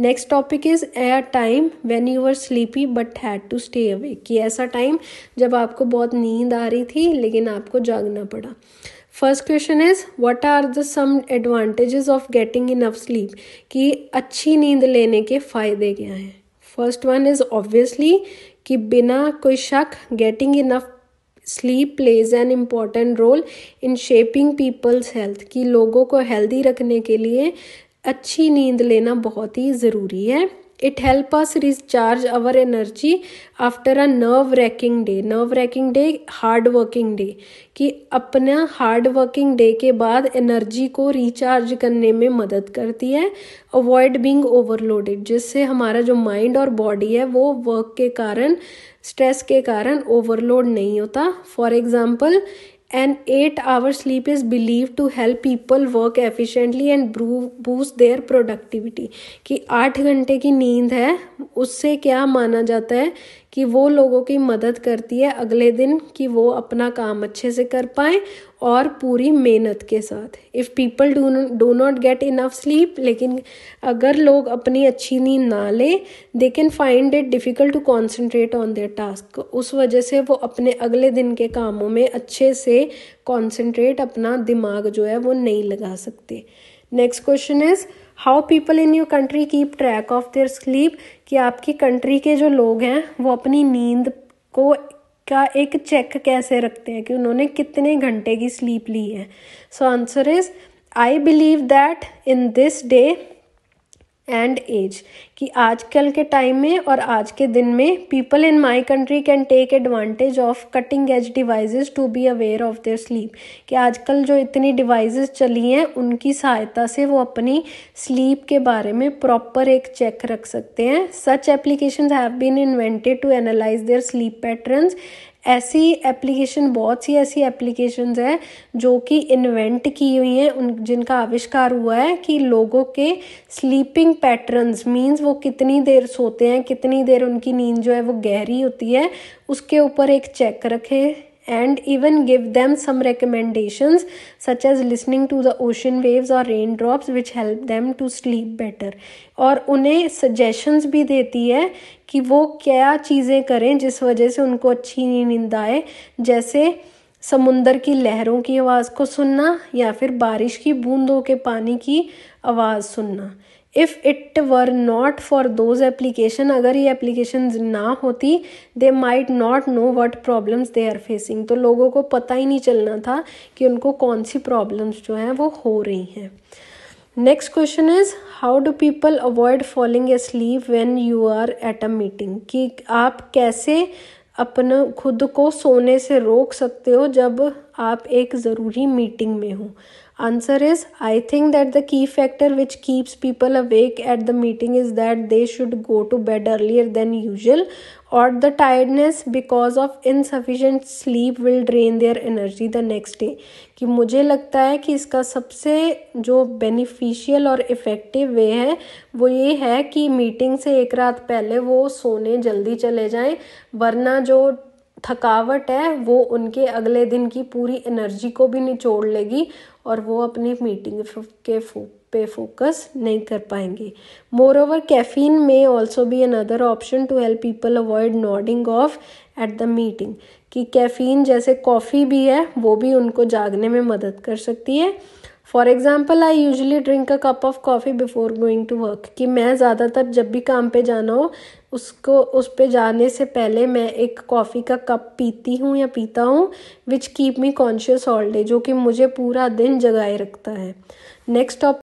next topic is a time when you are sleepy but had to stay away कि ऐसा time जब आपको बहुत नींद आ रही थी लेकिन आपको जागना पड़ा first question is what are the some advantages of getting enough sleep कि अच्छी नींद लेने के फायदे क्या हैं फर्स्ट वन इज ऑब्वियसली कि बिना कोई शक getting enough sleep plays an important role in shaping people's health कि लोगों को हेल्दी रखने के लिए अच्छी नींद लेना बहुत ही ज़रूरी है it help us recharge our energy after a nerve racking day nerve racking day hard working day कि अपना हार्ड वर्किंग डे के बाद एनर्जी को रिचार्ज करने में मदद करती है अवॉइड बींग ओवरलोडेड जिससे हमारा जो माइंड और बॉडी है वो वर्क के कारण स्ट्रेस के कारण ओवरलोड नहीं होता for example and eight hour sleep is believe to help people work efficiently and boost their productivity कि आठ घंटे की नींद है उससे क्या माना जाता है कि वो लोगों की मदद करती है अगले दिन कि वो अपना काम अच्छे से कर पाए और पूरी मेहनत के साथ if people do do not get enough sleep लेकिन अगर लोग अपनी अच्छी नींद ना लें they can find it difficult to concentrate on their task उस वजह से वो अपने अगले दिन के कामों में अच्छे से कॉन्सेंट्रेट अपना दिमाग जो है वो नहीं लगा सकते next question is how people in your country keep track of their sleep कि आपकी कंट्री के जो लोग हैं वो अपनी नींद को का एक चेक कैसे रखते हैं कि उन्होंने कितने घंटे की स्लीप ली है so answer is I believe that in this day and age कि आजकल के टाइम में और आज के दिन में people in my country can take advantage of cutting edge devices to be aware of their sleep कि आजकल जो इतनी डिवाइसेस चली हैं उनकी सहायता से वो अपनी स्लीप के बारे में प्रॉपर एक चेक रख सकते हैं such application have been invented to analyze their sleep pattern ऐसी एप्लीकेशन बहुत सी ऐसी एप्लीकेशन हैं जो कि इन्वेंट की हुई हैं उन जिनका आविष्कार हुआ है कि लोगों के स्लीपिंग पैटर्न्स मींस वो कितनी देर सोते हैं कितनी देर उनकी नींद जो है वो गहरी होती है उसके ऊपर एक चेक रखे and even give them some recommendations such as listening to the ocean waves or raindrops which help them to sleep better और उन्हें suggestions भी देती है कि वो क्या चीज़ें करें जिस वजह से उनको अच्छी नींद आए जैसे समुंदर की लहरों की आवाज़ को सुनना या फिर बारिश की बूंदों के पानी की आवाज़ सुनना if it were not for those application अगर ये एप्लीकेशन ना होती they might not know what problems they are facing तो लोगों को पता ही नहीं चलना था कि उनको कौन सी प्रॉब्लम्स जो हैं वो हो रही हैं next question is how do people avoid falling asleep when you are at a meeting कि आप कैसे अपने खुद को सोने से रोक सकते हो जब आप एक ज़रूरी मीटिंग में हो answer is I think that the key factor which keeps people awake at the meeting is that they should go to bed earlier than usual और the tiredness because of insufficient sleep will drain their energy the next day कि मुझे लगता है कि इसका सबसे जो beneficial और इफ़ेक्टिव वे है वो ये है कि मीटिंग से एक रात पहले वो सोने जल्दी चले जाएं वरना जो थकावट है वो उनके अगले दिन की पूरी एनर्जी को भी निचोड़ लेगी और वो अपनी मीटिंग के पे फोकस नहीं कर पाएंगे moreover caffeine may also be another option to help people avoid nodding off at the meeting कि कैफीन जैसे कॉफ़ी भी है वो भी उनको जागने में मदद कर सकती है for example I usually drink a cup of coffee before going to work कि मैं ज़्यादातर जब भी काम पे जाना हो उसको उस पर जाने से पहले मैं एक कॉफ़ी का कप पीती हूँ या पीता हूँ which keep me conscious all day जो कि मुझे पूरा दिन जगाए रखता है नेक्स्ट टॉप